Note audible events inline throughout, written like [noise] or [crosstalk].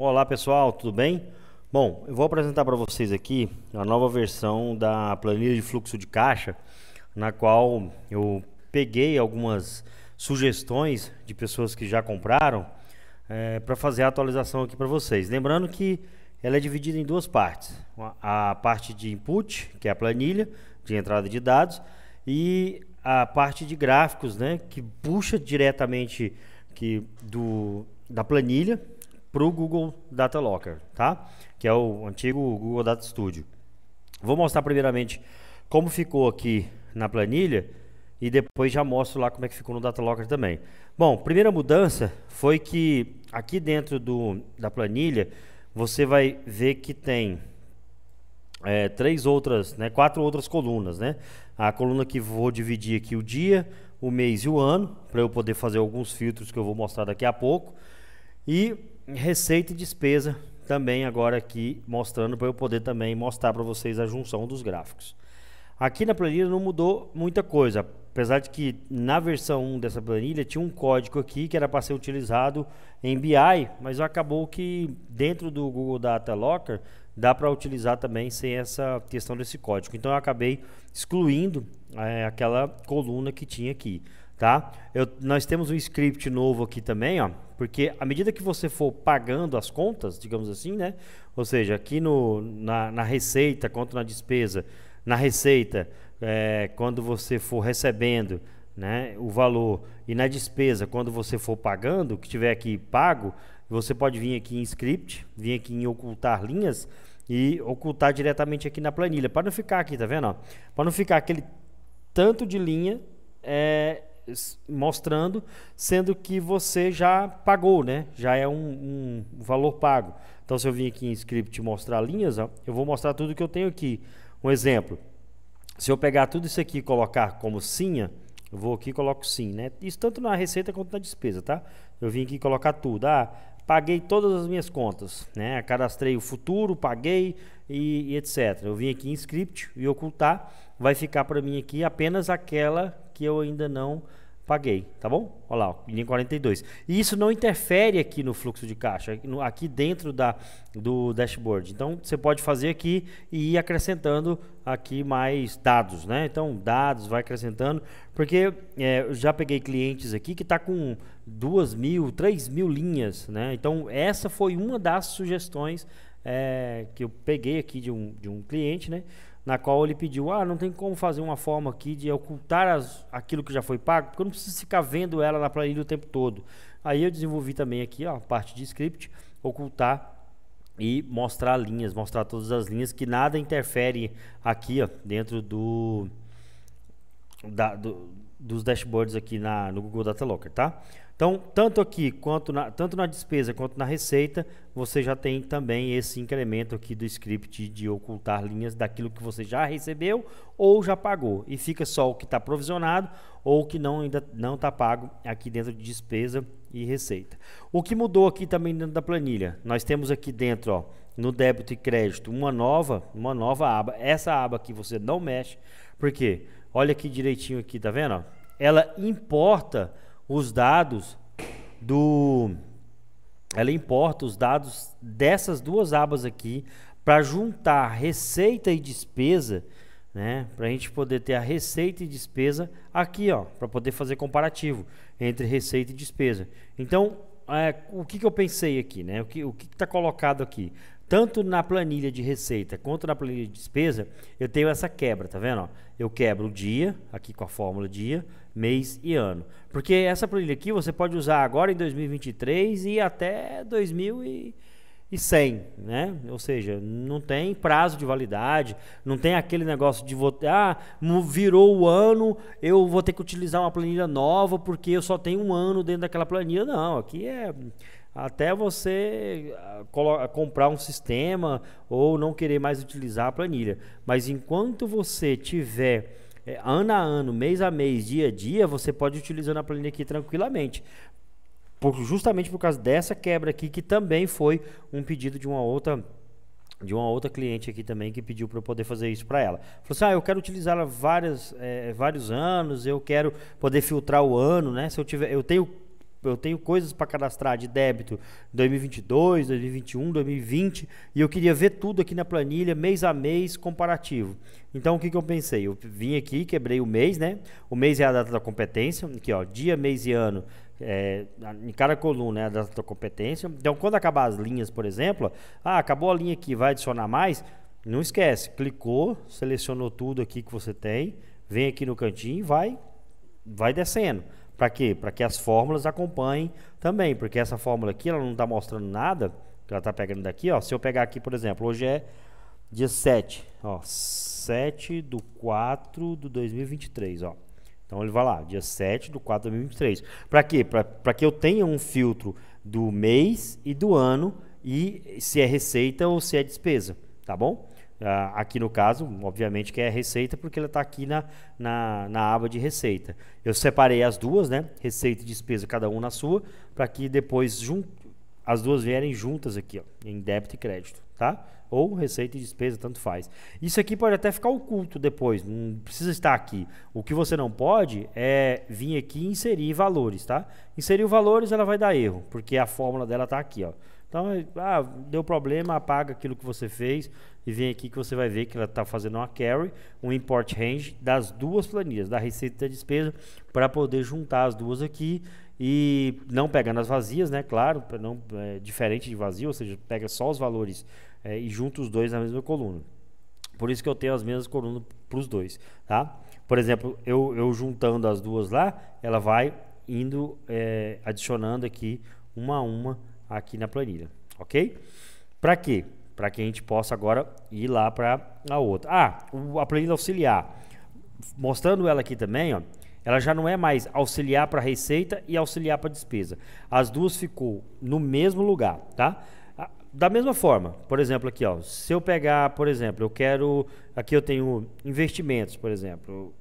Olá pessoal, tudo bem? Bom, eu vou apresentar para vocês aqui a nova versão da planilha de fluxo de caixa, na qual eu peguei algumas sugestões de pessoas que já compraram é, eh, para fazer a atualização aqui para vocês. Lembrando que ela é dividida em duas partes: a parte de input, que é a planilha de entrada de dados, e a parte de gráficos, né, que puxa diretamente que do, da planilha para o Google Data Locker, tá? Que é o antigo Google Data Studio. Vou mostrar primeiramente como ficou aqui na planilha e depois já mostro lá como é que ficou no Data Locker também. Bom, primeira mudança foi que aqui dentro do, da planilha você vai ver que tem é, três outras, né, quatro outras colunas, né? A coluna que vou dividir aqui o dia, o mês e o ano, para eu poder fazer alguns filtros que eu vou mostrar daqui a pouco. E receita e despesa também agora aqui mostrando para eu poder também mostrar para vocês a junção dos gráficos. Aqui na planilha não mudou muita coisa, apesar de que na versão 1 dessa planilha tinha um código aqui que era para ser utilizado em BI, mas acabou que dentro do Google Data Locker dá para utilizar também sem essa questão desse código. Então eu acabei excluindo é, aquela coluna que tinha aqui tá? Eu, nós temos um script novo aqui também, ó, porque à medida que você for pagando as contas, digamos assim, né? Ou seja, aqui no, na, na receita, quanto na despesa, na receita, é, quando você for recebendo né, o valor e na despesa, quando você for pagando, que tiver aqui pago, você pode vir aqui em script, vir aqui em ocultar linhas e ocultar diretamente aqui na planilha, para não ficar aqui, tá vendo? Para não ficar aquele tanto de linha é, mostrando, sendo que você já pagou, né? Já é um, um valor pago. Então, se eu vim aqui em script mostrar linhas, ó, eu vou mostrar tudo que eu tenho aqui. Um exemplo, se eu pegar tudo isso aqui e colocar como sim, eu vou aqui e coloco sim, né? Isso tanto na receita quanto na despesa, tá? Eu vim aqui colocar tudo. Ah, paguei todas as minhas contas, né? Cadastrei o futuro, paguei e, e etc. Eu vim aqui em script e ocultar, vai ficar para mim aqui apenas aquela que eu ainda não paguei, tá bom? Olha lá, linha 42. E isso não interfere aqui no fluxo de caixa, aqui dentro da, do dashboard. Então, você pode fazer aqui e ir acrescentando aqui mais dados, né? Então, dados, vai acrescentando, porque é, eu já peguei clientes aqui que está com duas mil, três mil linhas, né? Então, essa foi uma das sugestões é, que eu peguei aqui de um, de um cliente, né? na qual ele pediu: ah, não tem como fazer uma forma aqui de ocultar as, aquilo que já foi pago, porque eu não preciso ficar vendo ela na planilha o tempo todo. Aí eu desenvolvi também aqui ó, a parte de script, ocultar e mostrar linhas, mostrar todas as linhas, que nada interfere aqui ó, dentro do, da, do dos dashboards aqui na, no Google Data Locker, tá? Então, tanto aqui, quanto na, tanto na despesa quanto na receita, você já tem também esse incremento aqui do script de ocultar linhas daquilo que você já recebeu ou já pagou. E fica só o que está provisionado ou o que não ainda não está pago aqui dentro de despesa e receita. O que mudou aqui também dentro da planilha? Nós temos aqui dentro, ó, no débito e crédito, uma nova, uma nova aba. Essa aba aqui você não mexe, porque quê? Olha aqui direitinho aqui, tá vendo? Ela importa os dados do ela importa os dados dessas duas abas aqui para juntar receita e despesa, né? Para a gente poder ter a receita e despesa aqui, ó, para poder fazer comparativo entre receita e despesa. Então, é, o que, que eu pensei aqui, né? O que o que está colocado aqui? tanto na planilha de receita quanto na planilha de despesa, eu tenho essa quebra, tá vendo? Ó? Eu quebro o dia, aqui com a fórmula dia, mês e ano. Porque essa planilha aqui você pode usar agora em 2023 e até 2100, né? Ou seja, não tem prazo de validade, não tem aquele negócio de votar, ah, virou o ano, eu vou ter que utilizar uma planilha nova porque eu só tenho um ano dentro daquela planilha. Não, aqui é até você ah, comprar um sistema ou não querer mais utilizar a planilha. Mas enquanto você tiver é, ano a ano, mês a mês, dia a dia, você pode utilizando a planilha aqui tranquilamente. Por, justamente por causa dessa quebra aqui, que também foi um pedido de uma outra de uma outra cliente aqui também que pediu para eu poder fazer isso para ela. Falou assim: ah, eu quero utilizar várias, é, vários anos, eu quero poder filtrar o ano, né? Se eu tiver, eu tenho eu tenho coisas para cadastrar de débito 2022, 2021, 2020 e eu queria ver tudo aqui na planilha mês a mês comparativo. Então o que, que eu pensei? Eu vim aqui, quebrei o mês, né? O mês é a data da competência, aqui ó, dia, mês e ano. É, em cada coluna é a data da competência. Então, quando acabar as linhas, por exemplo, ah, acabou a linha aqui, vai adicionar mais? Não esquece, clicou, selecionou tudo aqui que você tem, vem aqui no cantinho e vai, vai descendo. Para quê? Para que as fórmulas acompanhem também, porque essa fórmula aqui ela não está mostrando nada, que ela está pegando daqui, ó. Se eu pegar aqui, por exemplo, hoje é dia 7, ó, 7 do 4 do 2023, ó. Então ele vai lá, dia 7 do 4 de 2023. Para quê? Para que eu tenha um filtro do mês e do ano e se é receita ou se é despesa, tá bom? Ah, aqui no caso, obviamente que é receita, porque ela está aqui na, na, na, aba de receita. Eu separei as duas, né? Receita e despesa, cada um na sua, para que depois as duas vierem juntas aqui, ó, em débito e crédito, tá? Ou receita e despesa, tanto faz. Isso aqui pode até ficar oculto depois, não precisa estar aqui. O que você não pode é vir aqui e inserir valores, tá? inserir valores, ela vai dar erro, porque a fórmula dela está aqui, ó. Então, é, ah, deu problema, apaga aquilo que você fez e vem aqui que você vai ver que ela está fazendo uma carry, um import range das duas planilhas, da receita e da despesa, para poder juntar as duas aqui e não pegando as vazias, né? Claro, não, é, diferente de vazio, ou seja, pega só os valores é, e junta os dois na mesma coluna. Por isso que eu tenho as mesmas colunas para os dois, tá? Por exemplo, eu, eu juntando as duas lá, ela vai indo é, adicionando aqui uma a uma aqui na planilha, ok? Para quê? Para que a gente possa agora ir lá para a outra. Ah, a planilha auxiliar. Mostrando ela aqui também, ó, ela já não é mais auxiliar para receita e auxiliar para despesa. As duas ficou no mesmo lugar, tá? Da mesma forma, por exemplo, aqui, ó, se eu pegar, por exemplo, eu quero, aqui eu tenho investimentos, por exemplo,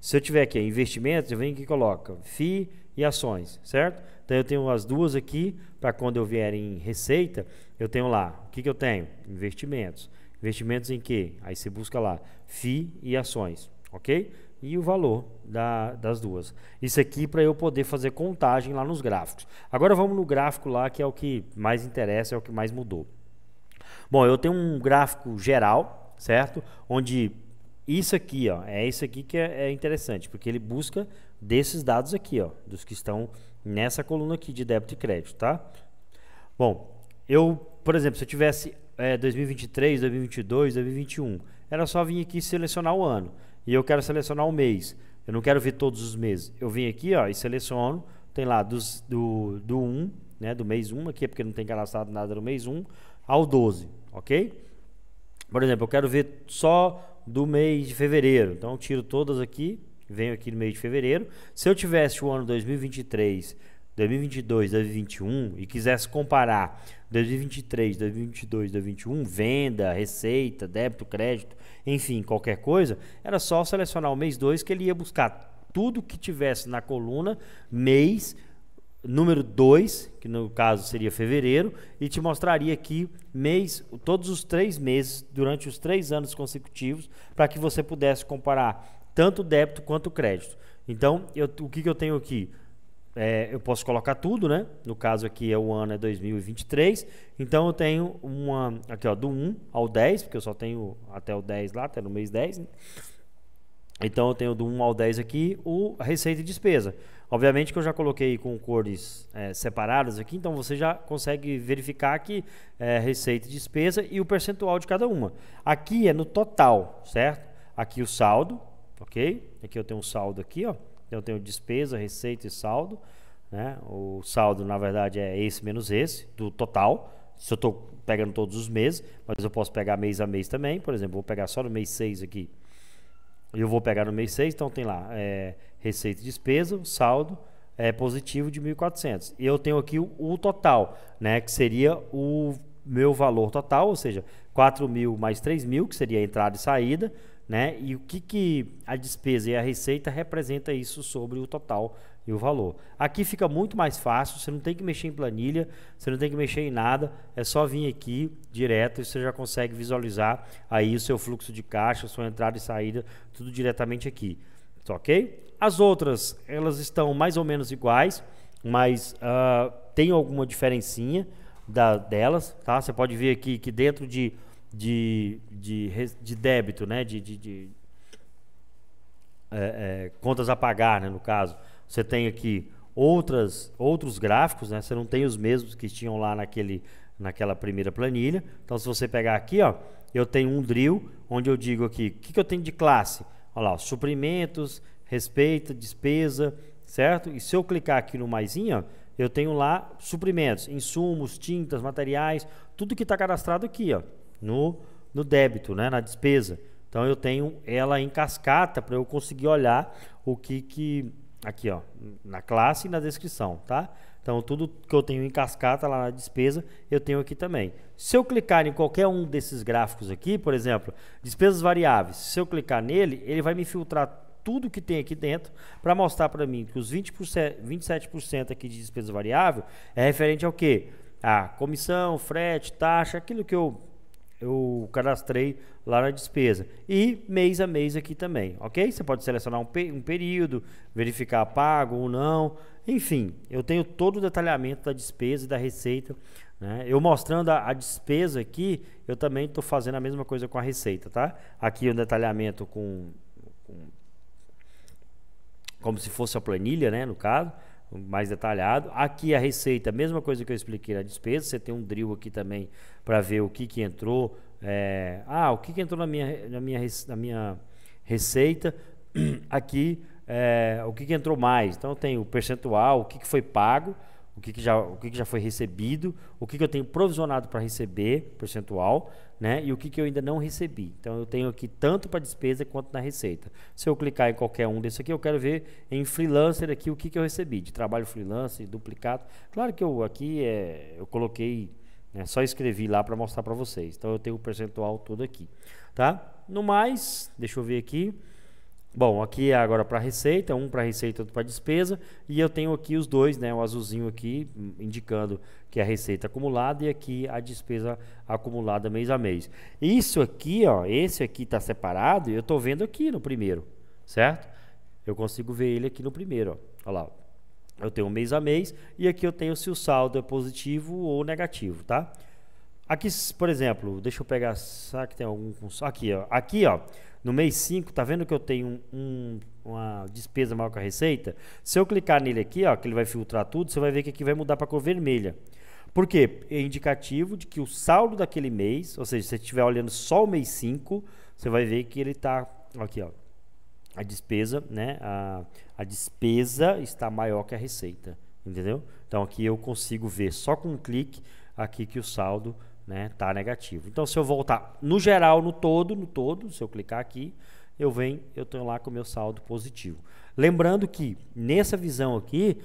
se eu tiver aqui investimentos, eu venho aqui e coloco FI e ações, certo? Então eu tenho as duas aqui, para quando eu vier em receita, eu tenho lá, o que, que eu tenho? Investimentos. Investimentos em quê? Aí você busca lá, FI e ações, ok? E o valor da, das duas. Isso aqui para eu poder fazer contagem lá nos gráficos. Agora vamos no gráfico lá, que é o que mais interessa, é o que mais mudou. Bom, eu tenho um gráfico geral, certo? Onde isso aqui, ó, é isso aqui que é, é interessante, porque ele busca desses dados aqui, ó, dos que estão nessa coluna aqui de débito e crédito, tá? Bom, eu, por exemplo, se eu tivesse é, 2023, 2022, 2021, era só vir aqui e selecionar o ano. E eu quero selecionar o mês. Eu não quero ver todos os meses. Eu vim aqui ó, e seleciono. Tem lá dos, do, do 1, né, do mês 1 aqui, é porque não tem cadastrado nada no mês 1, ao 12, ok? Por exemplo, eu quero ver só do mês de fevereiro. Então, eu tiro todas aqui venho aqui no mês de fevereiro. Se eu tivesse o ano 2023, 2022, 2021 e quisesse comparar 2023, 2022, 2021, venda, receita, débito, crédito, enfim, qualquer coisa, era só selecionar o mês 2 que ele ia buscar tudo que tivesse na coluna mês número 2, que no caso seria fevereiro, e te mostraria aqui mês, todos os três meses, durante os três anos consecutivos, para que você pudesse comparar tanto débito quanto crédito. Então, eu, o que, que eu tenho aqui? É, eu posso colocar tudo, né? No caso aqui é o ano é 2023. Então eu tenho uma aqui ó, do 1 ao 10, porque eu só tenho até o 10 lá, até no mês 10. Né? Então eu tenho do 1 ao 10 aqui o receita e despesa. Obviamente que eu já coloquei com cores é, separadas aqui, então você já consegue verificar aqui é, receita e despesa e o percentual de cada uma. Aqui é no total, certo? Aqui o saldo, ok? Aqui eu tenho um saldo aqui, ó. Eu tenho despesa, receita e saldo, né? O saldo, na verdade, é esse menos esse, do total. Se eu estou pegando todos os meses, mas eu posso pegar mês a mês também. Por exemplo, vou pegar só no mês 6 aqui. Eu vou pegar no mês 6, então tem lá é, receita e despesa, saldo é, positivo de 1.400. E eu tenho aqui o, o total, né? Que seria o meu valor total, ou seja, 4 mil mais 3 mil, que seria a entrada e saída, né? E o que, que a despesa e a receita representa isso sobre o total e o valor. Aqui fica muito mais fácil, você não tem que mexer em planilha, você não tem que mexer em nada, é só vir aqui direto e você já consegue visualizar aí o seu fluxo de caixa, sua entrada e saída, tudo diretamente aqui, tá ok? As outras, elas estão mais ou menos iguais, mas uh, tem alguma diferencinha da, delas, tá? Você pode ver aqui que dentro de de, de, de débito, né? De, de, de é, é, contas a pagar, né? No caso, você tem aqui outras, outros gráficos, né? Você não tem os mesmos que tinham lá naquele, naquela primeira planilha. Então, se você pegar aqui, ó, eu tenho um drill onde eu digo aqui, o que, que eu tenho de classe? Olha lá, suprimentos, respeita, despesa, certo? E se eu clicar aqui no maisinho, eu tenho lá suprimentos, insumos, tintas, materiais, tudo que está cadastrado aqui, ó no, no débito, né? na despesa. Então eu tenho ela em cascata para eu conseguir olhar o que que aqui ó, na classe e na descrição, tá? Então tudo que eu tenho em cascata lá na despesa, eu tenho aqui também. Se eu clicar em qualquer um desses gráficos aqui, por exemplo, despesas variáveis, se eu clicar nele, ele vai me filtrar tudo que tem aqui dentro para mostrar para mim que os 20%, 27% aqui de despesa variável é referente ao que? A comissão, frete, taxa, aquilo que eu eu cadastrei lá na despesa. E mês a mês aqui também, ok? Você pode selecionar um, um período, verificar pago ou não. Enfim, eu tenho todo o detalhamento da despesa e da receita. Né? Eu mostrando a, a despesa aqui, eu também estou fazendo a mesma coisa com a receita, tá? Aqui o um detalhamento com, com como se fosse a planilha, né? No caso mais detalhado. Aqui a receita, mesma coisa que eu expliquei na despesa, você tem um drill aqui também para ver o que, que entrou. É, ah, o que, que entrou na minha, na minha, na minha receita. [clears throat] Aqui, é, o que, que entrou mais. Então, tem o percentual, o que, que foi pago, o, que, que, já, o que, que já foi recebido, o que, que eu tenho provisionado para receber, percentual né? E o que, que eu ainda não recebi. Então eu tenho aqui tanto para despesa quanto na receita. Se eu clicar em qualquer um desse aqui, eu quero ver em freelancer aqui o que, que eu recebi de trabalho freelancer, duplicado. Claro que eu aqui é, eu coloquei, né, só escrevi lá para mostrar para vocês. Então eu tenho o percentual todo aqui, tá? No mais, deixa eu ver aqui. Bom, aqui é agora para receita, um para receita, outro para despesa, e eu tenho aqui os dois, né, o azulzinho aqui hum, indicando que é a receita acumulada, e aqui a despesa acumulada mês a mês. Isso aqui, ó, esse aqui está separado, eu estou vendo aqui no primeiro, certo? Eu consigo ver ele aqui no primeiro, Olha lá. Eu tenho mês a mês e aqui eu tenho se o saldo é positivo ou negativo, tá? Aqui, por exemplo, deixa eu pegar, sabe que tem algum aqui, ó. Aqui, ó, no mês 5, tá vendo que eu tenho um, uma despesa maior que a receita? Se eu clicar nele aqui, ó, que ele vai filtrar tudo, você vai ver que aqui vai mudar para cor vermelha. Por quê? É indicativo de que o saldo daquele mês, ou seja, se você estiver olhando só o mês 5, você vai ver que ele está aqui, ó. A despesa, né? A, a despesa está maior que a receita, entendeu? Então aqui eu consigo ver só com um clique aqui que o saldo né, tá negativo. Então se eu voltar no geral, no todo, no todo, se eu clicar aqui, eu venho, eu tenho lá com o meu saldo positivo. Lembrando que nessa visão aqui,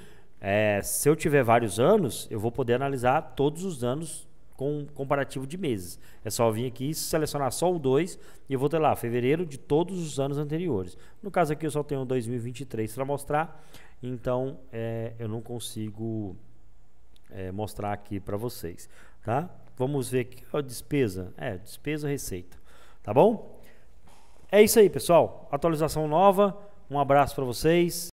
é, se eu tiver vários anos, eu vou poder analisar todos os anos com comparativo de meses. É só vir aqui selecionar só o 2 e eu vou ter lá fevereiro de todos os anos anteriores. No caso aqui eu só tenho 2023 para mostrar, então é, eu não consigo é, mostrar aqui para vocês, tá? Vamos ver aqui, a despesa, é, despesa, receita, tá bom? É isso aí, pessoal. Atualização nova. Um abraço para vocês.